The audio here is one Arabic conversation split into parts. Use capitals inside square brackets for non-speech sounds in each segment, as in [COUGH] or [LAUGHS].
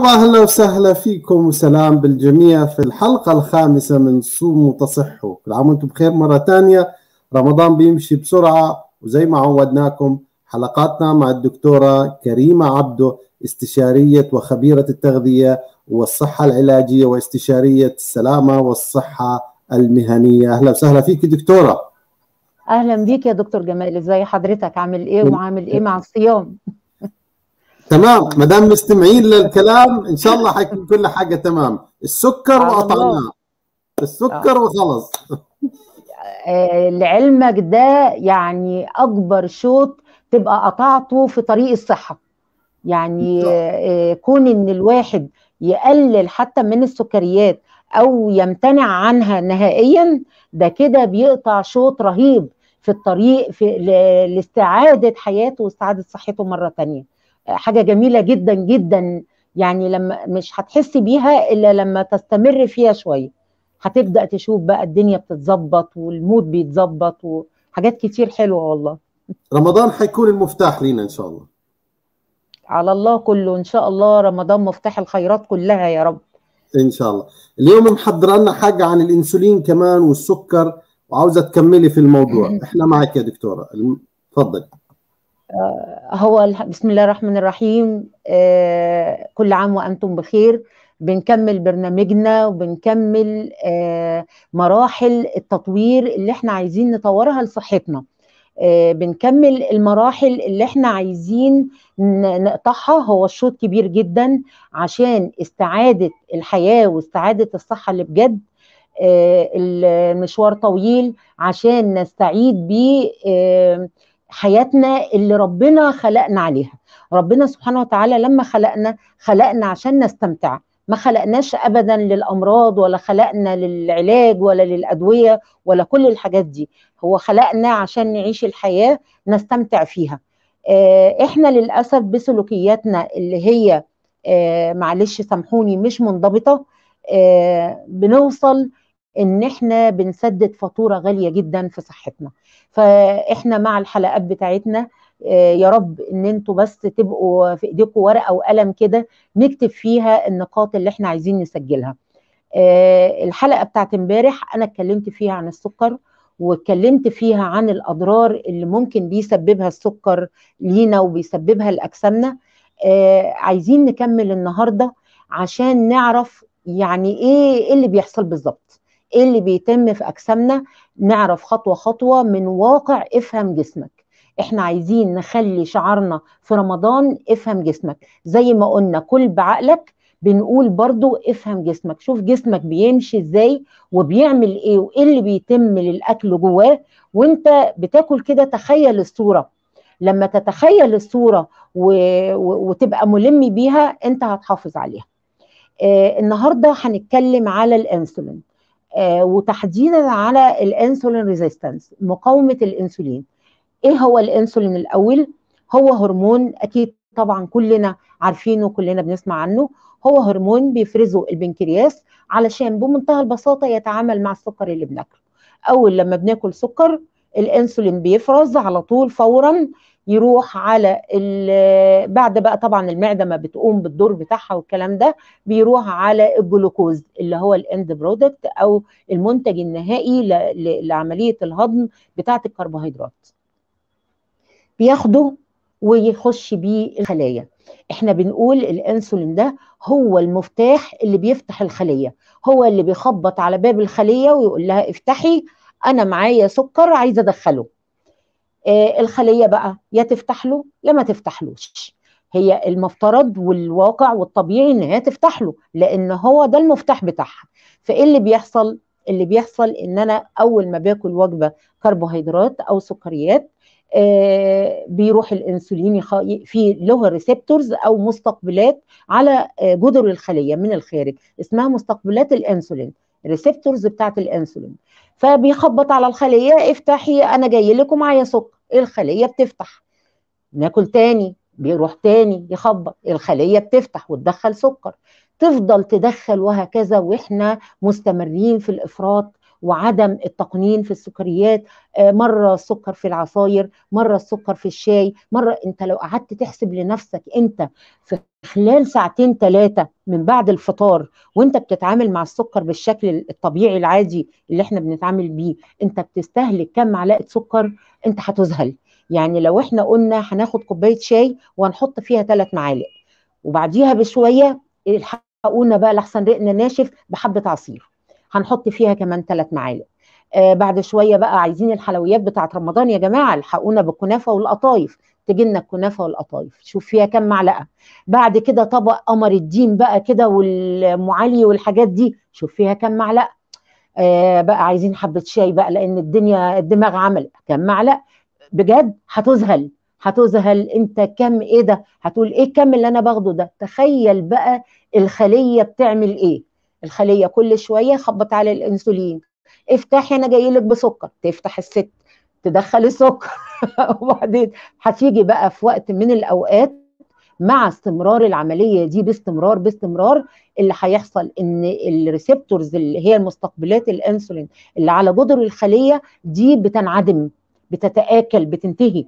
مرحبا اهلا وسهلا فيكم وسلام بالجميع في الحلقة الخامسة من صوموا تصحوا كل عام وانتم بخير مرة ثانيه رمضان بيمشي بسرعة وزي ما عودناكم حلقاتنا مع الدكتورة كريمة عبده استشارية وخبيرة التغذية والصحة العلاجية واستشارية السلامة والصحة المهنية أهلا وسهلا فيك دكتورة أهلا بيك يا دكتور جمال إزاي حضرتك عامل إيه وعامل إيه مع الصيام تمام ما دام مستمعين للكلام ان شاء الله حيكون كل حاجه تمام السكر وقطعناه السكر آه. وخلص [LAUGHS] آه، لعلمك ده يعني اكبر شوط تبقى قطعته في طريق الصحه يعني آه، كون ان الواحد يقلل حتى من السكريات او يمتنع عنها نهائيا ده كده بيقطع شوط رهيب في الطريق في لاستعاده حياته واستعاده صحته مره ثانيه حاجه جميله جدا جدا يعني لما مش هتحسي بيها الا لما تستمر فيها شويه هتبدا تشوف بقى الدنيا بتتظبط والمود بيتظبط وحاجات كتير حلوه والله رمضان هيكون المفتاح لينا ان شاء الله على الله كله ان شاء الله رمضان مفتاح الخيرات كلها يا رب ان شاء الله اليوم محضر لنا حاجه عن الانسولين كمان والسكر وعاوزه تكملي في الموضوع [LAUGHS] احنا معك يا دكتوره اتفضلي هو بسم الله الرحمن الرحيم آه، كل عام وانتم بخير بنكمل برنامجنا وبنكمل آه، مراحل التطوير اللي احنا عايزين نطورها لصحتنا آه، بنكمل المراحل اللي احنا عايزين نقطعها هو الشوط كبير جدا عشان استعادة الحياة واستعادة الصحة اللي بجد المشوار طويل عشان نستعيد بيه حياتنا اللي ربنا خلقنا عليها ربنا سبحانه وتعالى لما خلقنا خلقنا عشان نستمتع ما خلقناش ابدا للامراض ولا خلقنا للعلاج ولا للادويه ولا كل الحاجات دي هو خلقنا عشان نعيش الحياه نستمتع فيها آه، احنا للاسف بسلوكياتنا اللي هي آه، معلش سامحوني مش منضبطه آه، بنوصل ان احنا بنسدد فاتوره غاليه جدا في صحتنا فاحنا مع الحلقات بتاعتنا آه، يا رب ان انتوا بس تبقوا في ايديكم ورقه وقلم كده نكتب فيها النقاط اللي احنا عايزين نسجلها آه، الحلقه بتاعت امبارح انا اتكلمت فيها عن السكر واتكلمت فيها عن الاضرار اللي ممكن بيسببها السكر لينا وبيسببها لاجسامنا آه، عايزين نكمل النهارده عشان نعرف يعني ايه اللي بيحصل بالظبط ايه اللي بيتم في اجسامنا نعرف خطوه خطوه من واقع افهم جسمك احنا عايزين نخلي شعارنا في رمضان افهم جسمك زي ما قلنا كل بعقلك بنقول برضو افهم جسمك شوف جسمك بيمشي ازاي وبيعمل ايه وايه اللي بيتم للاكل جواه وانت بتاكل كده تخيل الصوره لما تتخيل الصوره و... و... وتبقى ملم بيها انت هتحافظ عليها آه النهارده هنتكلم على الانسولين آه، وتحديدا على الانسولين ريزيستنس مقاومه الانسولين ايه هو الانسولين الاول هو هرمون اكيد طبعا كلنا عارفينه كلنا بنسمع عنه هو هرمون بيفرزه البنكرياس علشان بمنتهى البساطه يتعامل مع السكر اللي بناكله اول لما بناكل سكر الانسولين بيفرز على طول فورا يروح على بعد بقى طبعا المعده ما بتقوم بالدور بتاعها والكلام ده بيروح على الجلوكوز اللي هو الاند برودكت او المنتج النهائي لعمليه الهضم بتاعه الكربوهيدرات بياخده ويخش بيه الخلايا احنا بنقول الانسولين ده هو المفتاح اللي بيفتح الخليه هو اللي بيخبط على باب الخليه ويقول لها افتحي انا معايا سكر عايزه ادخله آه، الخليه بقى يا تفتح له يا ما تفتحلوش هي المفترض والواقع والطبيعي ان هي تفتح له لان هو ده المفتاح بتاعها فايه اللي بيحصل اللي بيحصل ان انا اول ما باكل وجبه كربوهيدرات او سكريات آه بيروح الانسولين في له ريسبتورز او مستقبلات على آه، جدر الخليه من الخارج اسمها مستقبلات الانسولين ريسبتورز بتاعه الانسولين فبيخبط على الخليه افتحي انا جاي لكم معايا سكر الخليه بتفتح ناكل تاني بيروح تاني يخبط الخليه بتفتح وتدخل سكر تفضل تدخل وهكذا واحنا مستمرين في الافراط وعدم التقنين في السكريات آه، مره السكر في العصاير مره السكر في الشاي مره انت لو قعدت تحسب لنفسك انت في خلال ساعتين ثلاثه من بعد الفطار وانت بتتعامل مع السكر بالشكل الطبيعي العادي اللي احنا بنتعامل بيه انت بتستهلك كم معلقه سكر انت هتذهل يعني لو احنا قلنا هناخد كوبايه شاي وهنحط فيها ثلاث معالق وبعديها بشويه الحقونا بقى لحسن رقنا ناشف بحبه عصير هنحط فيها كمان ثلاث معالق آه بعد شويه بقى عايزين الحلويات بتاعه رمضان يا جماعه الحقونا بالكنافه والقطايف تجي لنا الكنافه والقطايف شوف فيها كم معلقه بعد كده طبق قمر الدين بقى كده والمعالي والحاجات دي شوف فيها كم معلقه آه بقى عايزين حبه شاي بقى لان الدنيا الدماغ عمل كم معلقه بجد هتذهل هتذهل انت كم ايه ده هتقول ايه الكم اللي انا باخده ده تخيل بقى الخليه بتعمل ايه الخليه كل شويه خبط على الانسولين افتحي انا جاي لك بسكر تفتح الست تدخل السكر [LAUGHS] وبعدين هتيجي بقى في وقت من الاوقات مع استمرار العمليه دي باستمرار باستمرار اللي هيحصل ان الريسبتورز اللي هي المستقبلات الانسولين اللي على جدر الخليه دي بتنعدم بتتاكل بتنتهي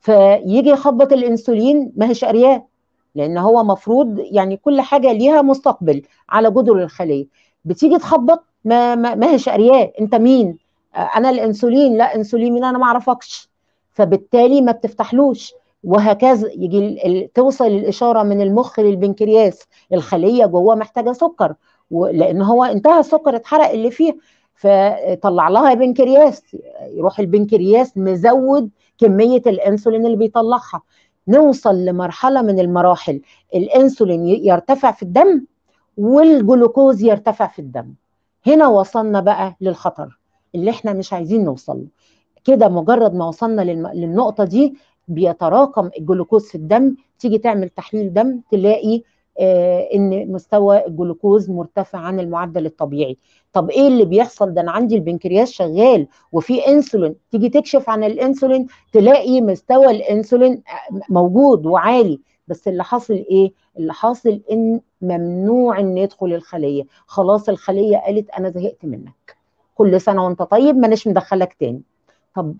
فيجي يخبط الانسولين ما هيش قرياه لان هو مفروض يعني كل حاجه ليها مستقبل على جدر الخليه بتيجي تخبط ما ما, ما هيش قارياه انت مين آه، انا الانسولين لا انسولين مين انا ما اعرفكش فبالتالي ما بتفتحلوش وهكذا يجي توصل الاشاره من المخ للبنكرياس الخليه جوه محتاجه سكر لان هو انتهى السكر اتحرق اللي فيها فطلع لها بنكرياس يروح البنكرياس مزود كميه الانسولين اللي بيطلعها نوصل لمرحله من المراحل الانسولين يرتفع في الدم والجلوكوز يرتفع في الدم هنا وصلنا بقى للخطر اللي احنا مش عايزين نوصل له كده مجرد ما وصلنا للنقطه دي بيتراكم الجلوكوز في الدم تيجي تعمل تحليل دم تلاقي آه، ان مستوى الجلوكوز مرتفع عن المعدل الطبيعي طب ايه اللي بيحصل ده انا عندي البنكرياس شغال وفي انسولين تيجي تكشف عن الانسولين تلاقي مستوى الانسولين آه، موجود وعالي بس اللي حاصل ايه اللي حاصل ان ممنوع ان يدخل الخليه خلاص الخليه قالت انا زهقت منك كل سنه وانت طيب ماناش مدخلك تاني طب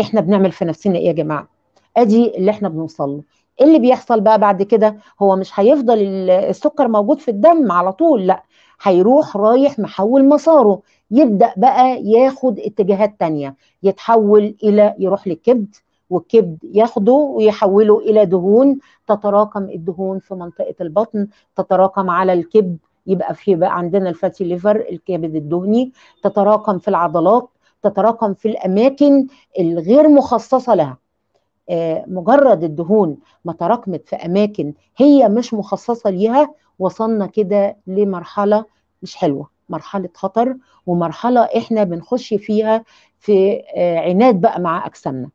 احنا بنعمل في نفسنا ايه يا جماعه ادي اللي احنا بنوصل له ايه اللي بيحصل بقى بعد كده هو مش هيفضل السكر موجود في الدم على طول لا هيروح رايح محول مساره يبدا بقى ياخد اتجاهات تانية يتحول الى يروح للكبد والكبد ياخده ويحوله الى دهون تتراكم الدهون في منطقه البطن تتراكم على الكبد يبقى في بقى عندنا الفاتي ليفر الكبد الدهني تتراكم في العضلات تتراكم في الاماكن الغير مخصصه لها آه، مجرد الدهون ما تراكمت في اماكن هي مش مخصصه ليها وصلنا كده لمرحله مش حلوه مرحله خطر ومرحله احنا بنخش فيها في آه، عناد بقى مع اجسامنا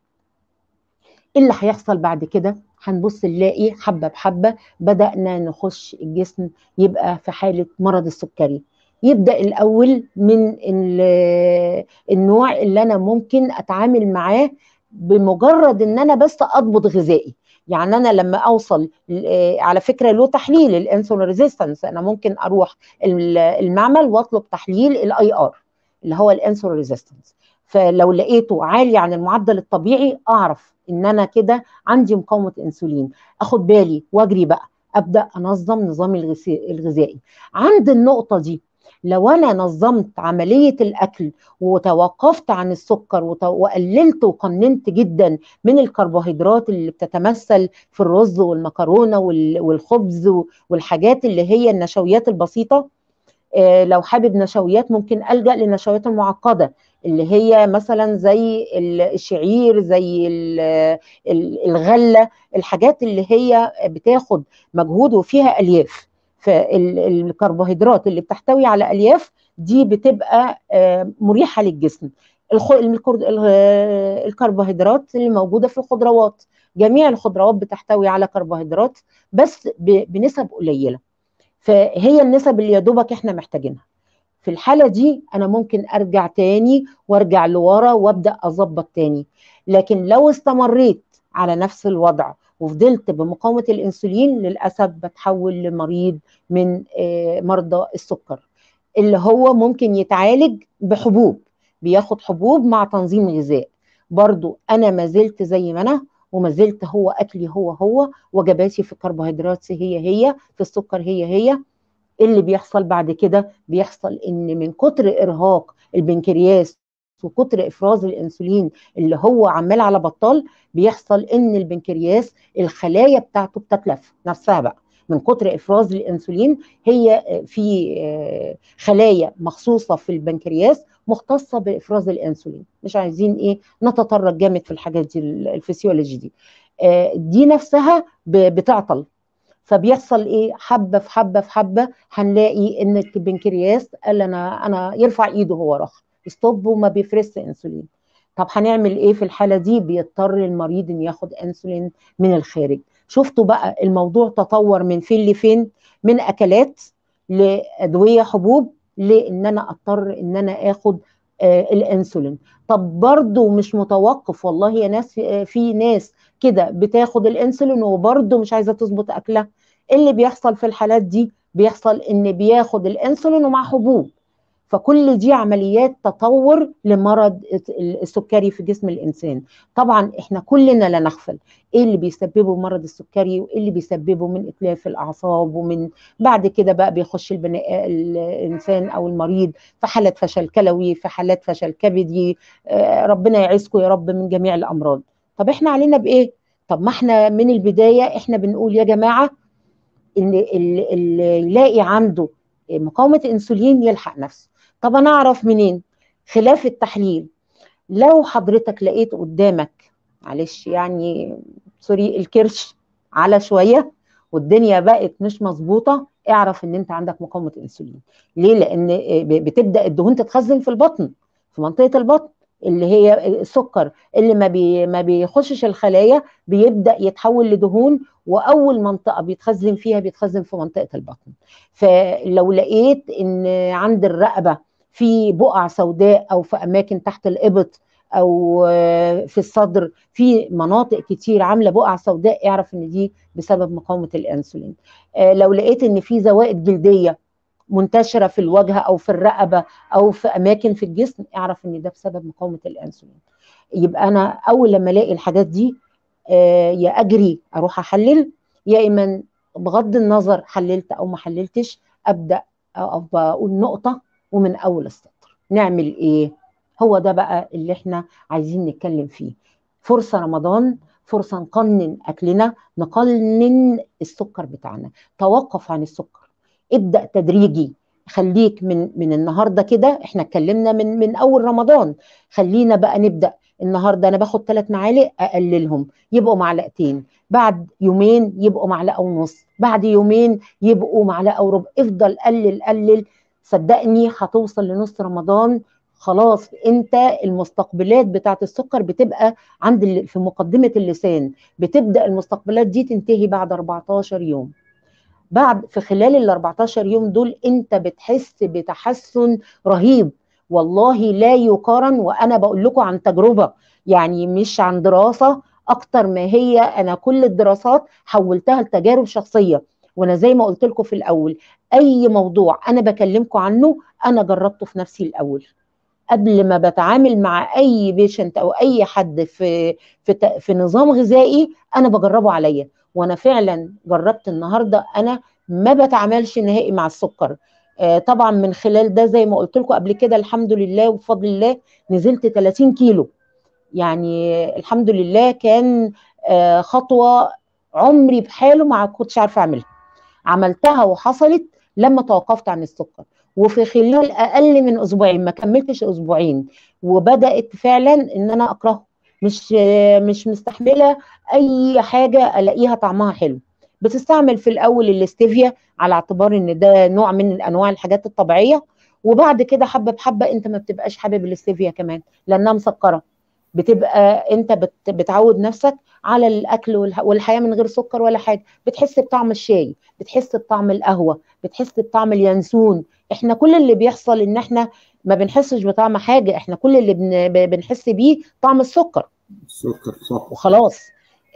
ايه اللي هيحصل بعد كده هنبص نلاقي حبه بحبه بدانا نخش الجسم يبقى في حاله مرض السكري يبدا الاول من النوع اللي انا ممكن اتعامل معاه بمجرد ان انا بس اضبط غذائي يعني انا لما اوصل آه، على فكره له تحليل الانسولين ريزيستنس انا ممكن اروح المعمل واطلب تحليل الاي ار اللي هو الانسولين ريزيستنس فلو لقيته عالي عن المعدل الطبيعي اعرف ان انا كده عندي مقاومه انسولين اخد بالي واجري بقى ابدا انظم نظامي الغذائي عند النقطه دي لو انا نظمت عمليه الاكل وتوقفت عن السكر وقللت وقننت جدا من الكربوهيدرات اللي بتتمثل في الرز والمكرونه والخبز والحاجات اللي هي النشويات البسيطه آه، لو حابب نشويات ممكن الجا للنشويات المعقده اللي هي مثلا زي الشعير زي الغله الحاجات اللي هي بتاخد مجهود وفيها الياف فالكربوهيدرات اللي بتحتوي على الياف دي بتبقى آه، مريحه للجسم الكربوهيدرات اللي موجوده في الخضروات جميع الخضروات بتحتوي على كربوهيدرات بس بنسب قليله فهي النسب اللي يا دوبك احنا محتاجينها في الحاله دي انا ممكن ارجع تاني وارجع لورا وابدا اظبط تاني لكن لو استمريت على نفس الوضع وفضلت بمقاومه الانسولين للاسف بتحول لمريض من آه، مرضى السكر اللي هو ممكن يتعالج بحبوب بياخد حبوب مع تنظيم غذاء برضو انا ما زلت زي ما انا وما زلت هو اكلي هو هو وجباتي في الكربوهيدرات هي هي في السكر هي هي اللي بيحصل بعد كده بيحصل ان من كتر ارهاق البنكرياس في كتر افراز الانسولين اللي هو عمال على بطال بيحصل ان البنكرياس الخلايا بتاعته بتتلف نفسها بقى من كتر افراز الانسولين هي آه، في آه، خلايا مخصوصه في البنكرياس مختصه بافراز الانسولين مش عايزين ايه نتطرق جامد في الحاجات دي الفسيولوجي دي آه، دي نفسها بتعطل فبيحصل ايه حبه في حبه في حبه هنلاقي ان البنكرياس قال انا انا يرفع ايده هو راح ستوب وما بيفرزش انسولين طب هنعمل ايه في الحاله دي بيضطر المريض ان ياخد انسولين من الخارج شفتوا بقى الموضوع تطور من فين لفين من اكلات لادويه حبوب لان انا اضطر ان انا اخد آه الانسولين طب برضو مش متوقف والله يا ناس آه في ناس كده بتاخد الانسولين وبرضو مش عايزه تظبط اكلها إيه اللي بيحصل في الحالات دي بيحصل ان بياخد الانسولين ومع حبوب فكل دي عمليات تطور لمرض السكري في جسم الانسان طبعا احنا كلنا لا نغفل ايه اللي بيسببه مرض السكري وايه اللي بيسببه من اتلاف الاعصاب ومن بعد كده بقى بيخش البناء الانسان او المريض في حالات فشل كلوي في حالات فشل كبدي آه، ربنا يعزكم يا رب من جميع الامراض طب احنا علينا بايه طب ما احنا من البدايه احنا بنقول يا جماعه ان اللي يلاقي عنده مقاومه انسولين يلحق نفسه طب انا اعرف منين خلاف التحليل لو حضرتك لقيت قدامك معلش يعني سوري الكرش على شويه والدنيا بقت مش مظبوطه اعرف ان انت عندك مقاومه انسولين ليه لان آه، بتبدا الدهون تتخزن في البطن في منطقه البطن اللي هي السكر اللي ما بي ما بيخشش الخلايا بيبدا يتحول لدهون واول منطقه بيتخزن فيها بيتخزن في منطقه البطن فلو لقيت ان عند الرقبه في بقع سوداء او في اماكن تحت الابط او آه، في الصدر في مناطق كتير عامله بقع سوداء اعرف ان دي بسبب مقاومه الانسولين آه، لو لقيت ان في زوائد جلديه منتشره في الواجهه او في الرقبه او في اماكن في الجسم اعرف ان ده بسبب مقاومه الانسولين يبقى انا اول لما الاقي الحاجات دي آه، يا اجري اروح احلل يا اما بغض النظر حللت او ما حللتش ابدا او اقول نقطه ومن اول السطر نعمل ايه هو ده بقى اللي احنا عايزين نتكلم فيه فرصه رمضان فرصه نقنن اكلنا نقنن السكر بتاعنا توقف عن السكر ابدا تدريجي خليك من من النهارده كده احنا اتكلمنا من من اول رمضان خلينا بقى نبدا النهارده انا باخد ثلاث معالق اقللهم يبقوا معلقتين بعد يومين يبقوا معلقه ونص بعد يومين يبقوا معلقه وربع افضل قلل قلل صدقني هتوصل لنص رمضان خلاص انت المستقبلات بتاعه السكر بتبقى عند في مقدمه اللسان بتبدا المستقبلات دي تنتهي بعد 14 يوم بعد في خلال ال 14 يوم دول انت بتحس بتحسن رهيب والله لا يقارن وانا بقول لكم عن تجربه يعني مش عن دراسه اكتر ما هي انا كل الدراسات حولتها لتجارب شخصيه وانا زي ما قلت لكم في الاول اي موضوع انا بكلمكم عنه انا جربته في نفسي الاول قبل ما بتعامل مع اي بيشنت او اي حد في في في نظام غذائي انا بجربه عليا وانا فعلا جربت النهارده انا ما بتعاملش نهائي مع السكر آه، طبعا من خلال ده زي ما قلت لكم قبل كده الحمد لله وبفضل الله نزلت 30 كيلو يعني الحمد لله كان آه، خطوه عمري بحاله ما كنتش عارفه اعملها عملتها وحصلت لما توقفت عن السكر وفي خلال اقل من اسبوعين ما كملتش اسبوعين وبدات فعلا ان انا اكرهه مش مش مستحمله اي حاجه الاقيها طعمها حلو بتستعمل في الاول الاستيفيا على اعتبار ان ده نوع من انواع الحاجات الطبيعيه وبعد كده حبه بحبه انت ما بتبقاش حابب الاستيفيا كمان لانها مسكره بتبقى انت بتعود نفسك على الاكل والحياه من غير سكر ولا حاجه بتحس بطعم الشاي بتحس بطعم القهوه بتحس بطعم اليانسون احنا كل اللي بيحصل ان احنا ما بنحسش بطعم حاجه احنا كل اللي بنحس بيه طعم السكر السكر صح وخلاص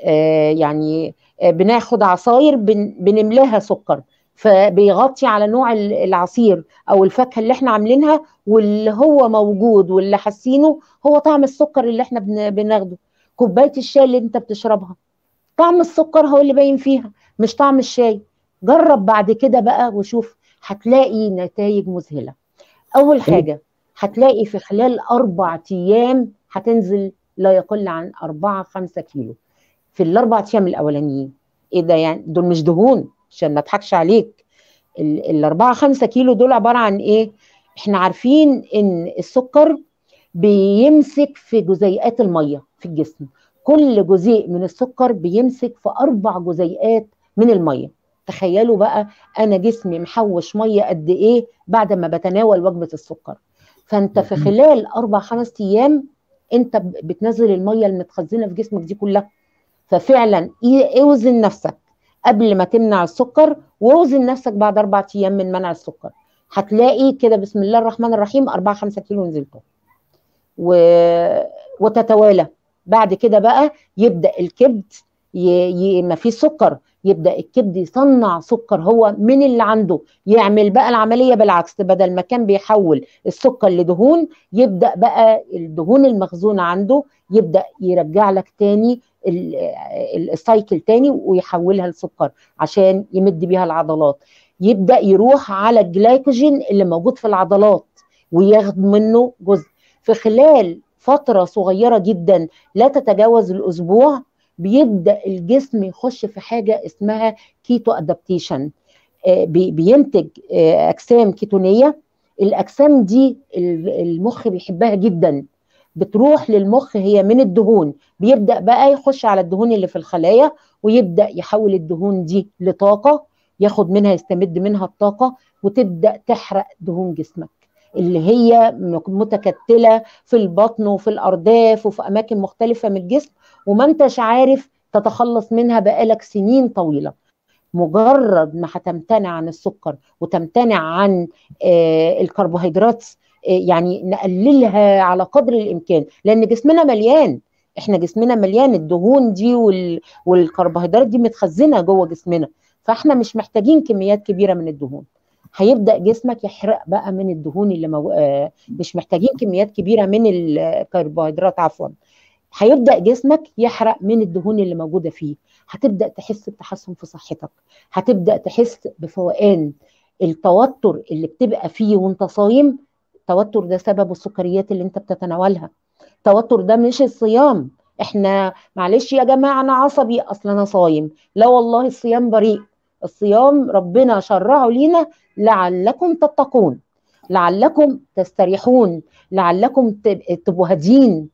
آه يعني آه، بناخد عصاير بن بنملاها سكر فبيغطي على نوع العصير او الفاكهه اللي احنا عاملينها واللي هو موجود واللي حاسينه هو طعم السكر اللي احنا بناخده كوبايه الشاي اللي انت بتشربها طعم السكر هو اللي باين فيها مش طعم الشاي جرب بعد كده بقى وشوف هتلاقي نتائج مذهله اول حاجه هتلاقي في خلال اربع ايام هتنزل لا يقل عن 4 5 كيلو في الاربع ايام الاولانيين ايه ده يعني دول مش دهون عشان ما اضحكش عليك الأربعة خمسة كيلو دول عبارة عن إيه؟ إحنا عارفين إن السكر بيمسك في جزيئات المية في الجسم كل جزيء من السكر بيمسك في أربع جزيئات من المية تخيلوا بقى أنا جسمي محوش مية قد إيه بعد ما بتناول وجبة السكر فأنت في خلال أربع خمس أيام أنت بتنزل المية المتخزنة في جسمك دي كلها ففعلا اوزن نفسك قبل ما تمنع السكر ووزن نفسك بعد اربع ايام من منع السكر هتلاقي كده بسم الله الرحمن الرحيم 4 5 كيلو نزلته و... وتتوالى بعد كده بقى يبدا الكبد ي... ي... ما في سكر يبدا الكبد يصنع سكر هو من اللي عنده يعمل بقى العمليه بالعكس بدل ما كان بيحول السكر لدهون يبدا بقى الدهون المخزونه عنده يبدا يرجع لك تاني السايكل تاني ويحولها لسكر عشان يمد بيها العضلات يبدا يروح على الجلايكوجين اللي موجود في العضلات وياخد منه جزء في خلال فتره صغيره جدا لا تتجاوز الاسبوع بيبدا الجسم يخش في حاجه اسمها كيتو ادابتيشن آه، بينتج آه، اجسام كيتونيه الاجسام دي المخ بيحبها جدا بتروح للمخ هي من الدهون بيبدا بقى يخش على الدهون اللي في الخلايا ويبدا يحول الدهون دي لطاقه ياخد منها يستمد منها الطاقه وتبدا تحرق دهون جسمك اللي هي متكتله في البطن وفي الارداف وفي اماكن مختلفه من الجسم وما انتش عارف تتخلص منها بقالك سنين طويله مجرد ما هتمتنع عن السكر وتمتنع عن آه، الكربوهيدرات يعني نقللها على قدر الامكان لان جسمنا مليان احنا جسمنا مليان الدهون دي والكربوهيدرات دي متخزنه جوه جسمنا فاحنا مش محتاجين كميات كبيره من الدهون هيبدا جسمك يحرق بقى من الدهون اللي مو... آه، مش محتاجين كميات كبيره من الكربوهيدرات عفوا هيبدا جسمك يحرق من الدهون اللي موجوده فيه هتبدا تحس بتحسن في صحتك هتبدا تحس بفوقان التوتر اللي بتبقى فيه وانت صايم التوتر ده سببه السكريات اللي انت بتتناولها التوتر ده مش الصيام احنا معلش يا جماعه انا عصبي اصل انا صايم لا والله الصيام بريء الصيام ربنا شرعه لينا لعلكم تتقون لعلكم تستريحون لعلكم تبقوا هادين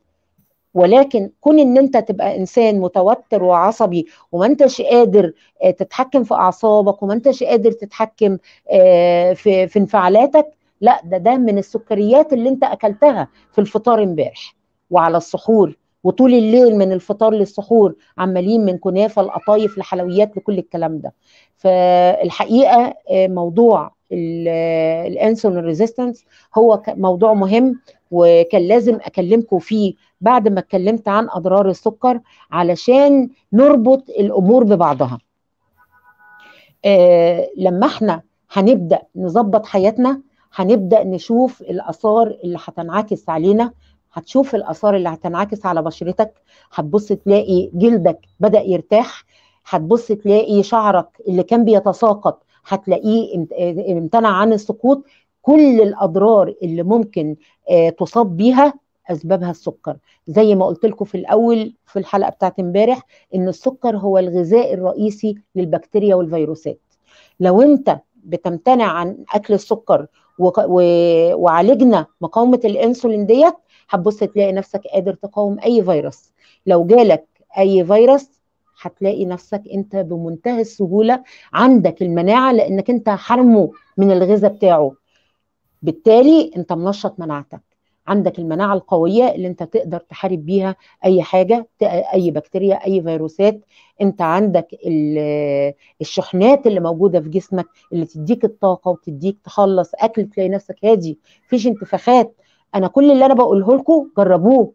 ولكن كون ان انت تبقى انسان متوتر وعصبي وما انتش قادر آه، تتحكم في اعصابك وما انتش قادر تتحكم آه، في في انفعالاتك لا ده ده من السكريات اللي انت اكلتها في الفطار امبارح وعلى السحور وطول الليل من الفطار للسحور عمالين من كنافه لقطايف لحلويات لكل الكلام ده فالحقيقه آه، موضوع آه، الانسولين ريزيستنس هو موضوع مهم وكان لازم اكلمكم فيه بعد ما اتكلمت عن اضرار السكر علشان نربط الامور ببعضها آه، لما احنا هنبدا نظبط حياتنا هنبدا نشوف الاثار اللي هتنعكس علينا هتشوف الاثار اللي هتنعكس على بشرتك هتبص تلاقي جلدك بدا يرتاح هتبص تلاقي شعرك اللي كان بيتساقط هتلاقيه امتنع عن السقوط كل الاضرار اللي ممكن آه، تصاب بيها اسبابها السكر زي ما قلت لكم في الاول في الحلقه بتاعت امبارح ان السكر هو الغذاء الرئيسي للبكتيريا والفيروسات لو انت بتمتنع عن اكل السكر وعالجنا مقاومه الانسولين ديت هتبص تلاقي نفسك قادر تقاوم اي فيروس لو جالك اي فيروس هتلاقي نفسك انت بمنتهى السهوله عندك المناعه لانك انت حرمه من الغذاء بتاعه بالتالي انت منشط مناعتك عندك المناعه القويه اللي انت تقدر تحارب بيها اي حاجه اي بكتيريا اي فيروسات انت عندك الشحنات اللي موجوده في جسمك اللي تديك الطاقه وتديك تخلص اكل تلاقي نفسك هادي مفيش انتفاخات انا كل اللي انا بقوله لكم جربوه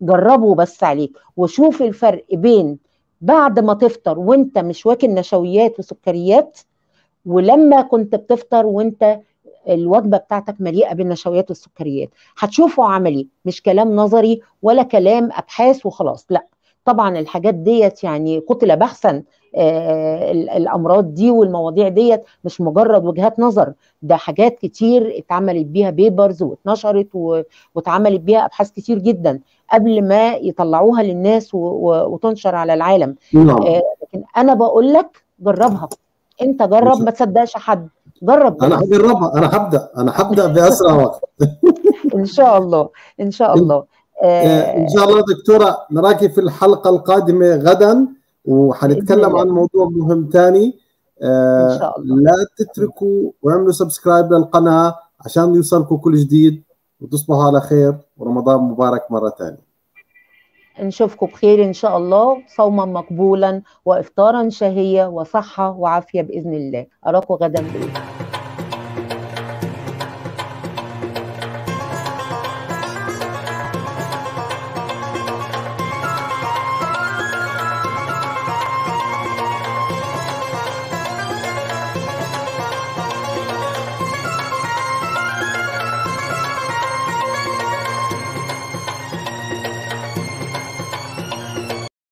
جربوا بس عليك وشوف الفرق بين بعد ما تفطر وانت مش واكل نشويات وسكريات ولما كنت بتفطر وانت الوجبه بتاعتك مليئه بالنشويات والسكريات هتشوفه عملي مش كلام نظري ولا كلام ابحاث وخلاص لا طبعا الحاجات ديت يعني قتل بحثا آه، الامراض دي والمواضيع ديت مش مجرد وجهات نظر ده حاجات كتير اتعملت بيها بيبرز واتنشرت واتعملت بيها ابحاث كتير جدا قبل ما يطلعوها للناس وتنشر على العالم نعم. آه، لكن انا بقول لك جربها انت جرب نعم. ما تصدقش حد جرب انا هجربها انا هبدا انا هبدا باسرع وقت [LAUGHS] ان شاء الله ان شاء الله ان شاء آه. الله دكتوره نراك في الحلقه القادمه غدا وحنتكلم عن موضوع مهم ثاني آه لا تتركوا واعملوا سبسكرايب للقناه عشان يوصلكم كل جديد وتصبحوا على خير ورمضان مبارك مره ثانيه نشوفكم بخير إن شاء الله صوما مقبولا وإفطارا شهية وصحة وعافية بإذن الله أراكم غدا بإذن الله